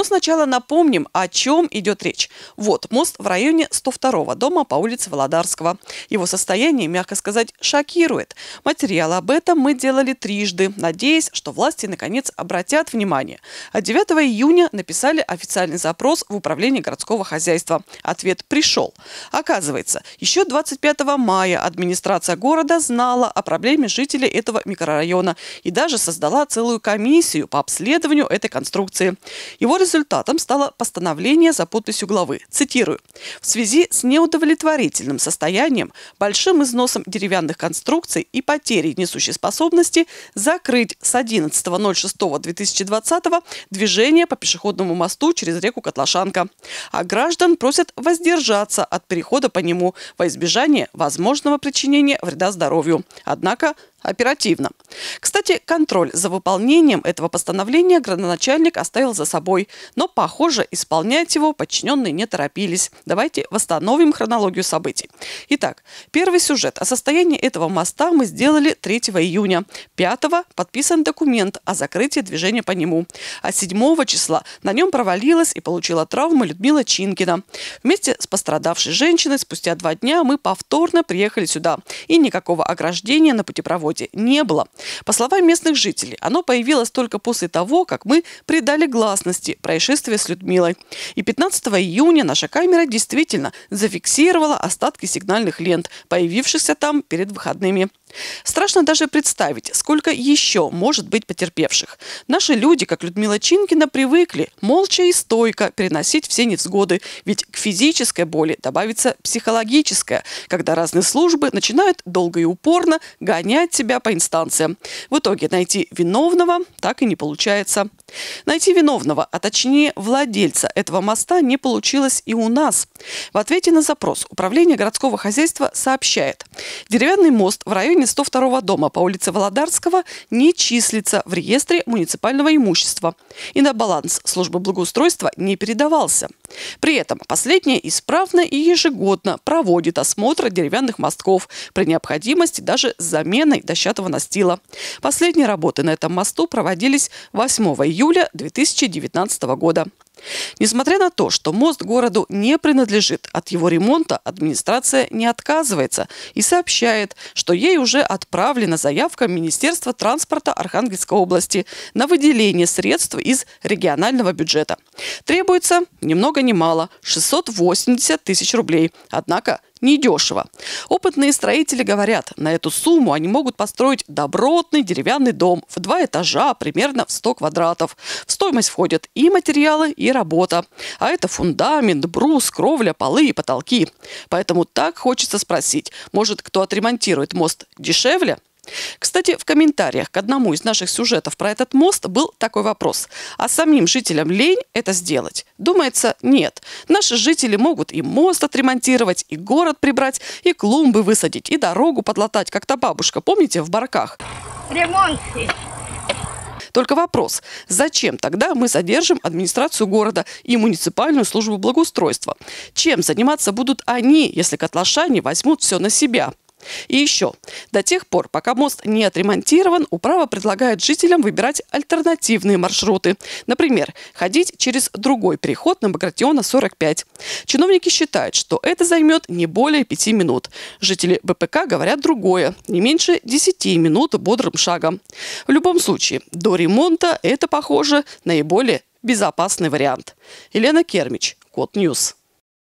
Но сначала напомним, о чем идет речь. Вот мост в районе 102-го дома по улице Володарского. Его состояние, мягко сказать, шокирует. Материал об этом мы делали трижды, надеясь, что власти наконец обратят внимание. А 9 июня написали официальный запрос в Управление городского хозяйства. Ответ пришел. Оказывается, еще 25 мая администрация города знала о проблеме жителей этого микрорайона и даже создала целую комиссию по обследованию этой конструкции. Его результат Результатом стало постановление за подписью главы. Цитирую. «В связи с неудовлетворительным состоянием, большим износом деревянных конструкций и потерей несущей способности закрыть с 11.06.2020 движение по пешеходному мосту через реку Катлашанка, А граждан просят воздержаться от перехода по нему во избежание возможного причинения вреда здоровью. Однако оперативно. Кстати, контроль за выполнением этого постановления градоначальник оставил за собой, но, похоже, исполнять его подчиненные не торопились. Давайте восстановим хронологию событий. Итак, первый сюжет о состоянии этого моста мы сделали 3 июня. 5 подписан документ о закрытии движения по нему. А 7 числа на нем провалилась и получила травмы Людмила Чинкина. Вместе с пострадавшей женщиной спустя два дня мы повторно приехали сюда, и никакого ограждения на путепроводе заводе не было. По словам местных жителей, оно появилось только после того, как мы придали гласности происшествия с Людмилой. И 15 июня наша камера действительно зафиксировала остатки сигнальных лент, появившихся там перед выходными. Страшно даже представить, сколько еще может быть потерпевших. Наши люди, как Людмила Чинкина, привыкли молча и стойко переносить все невзгоды, ведь к физической боли добавится психологическая, когда разные службы начинают долго и упорно гонять себя по инстанциям. В итоге найти виновного так и не получается. Найти виновного, а точнее владельца этого моста не получилось и у нас. В ответе на запрос Управление городского хозяйства сообщает, деревянный мост в районе квартирами 102 дома по улице Володарского не числится в реестре муниципального имущества и на баланс службы благоустройства не передавался. При этом последняя исправно и ежегодно проводит осмотр деревянных мостков, при необходимости даже с заменой дощатого настила. Последние работы на этом мосту проводились 8 июля 2019 года. Несмотря на то, что мост городу не принадлежит, от его ремонта администрация не отказывается и сообщает, что ей уже отправлена заявка Министерства транспорта Архангельской области на выделение средств из регионального бюджета. Требуется ни много ни мало – 680 тысяч рублей. Однако недешево. Опытные строители говорят, на эту сумму они могут построить добротный деревянный дом в два этажа, примерно в 100 квадратов. В стоимость входят и материалы, и работа. А это фундамент, брус, кровля, полы и потолки. Поэтому так хочется спросить, может кто отремонтирует мост дешевле? Кстати, в комментариях к одному из наших сюжетов про этот мост был такой вопрос. А самим жителям лень это сделать? Думается, нет. Наши жители могут и мост отремонтировать, и город прибрать, и клумбы высадить, и дорогу подлатать, как-то бабушка, помните, в барках? Ремонт только вопрос, зачем тогда мы содержим администрацию города и муниципальную службу благоустройства? Чем заниматься будут они, если котлаша не возьмут все на себя? И еще, до тех пор, пока мост не отремонтирован, управа предлагает жителям выбирать альтернативные маршруты. Например, ходить через другой переход на Багратиона 45. Чиновники считают, что это займет не более пяти минут. Жители БПК говорят другое, не меньше 10 минут бодрым шагом. В любом случае, до ремонта это, похоже, наиболее безопасный вариант. Елена Кермич, Код Ньюс.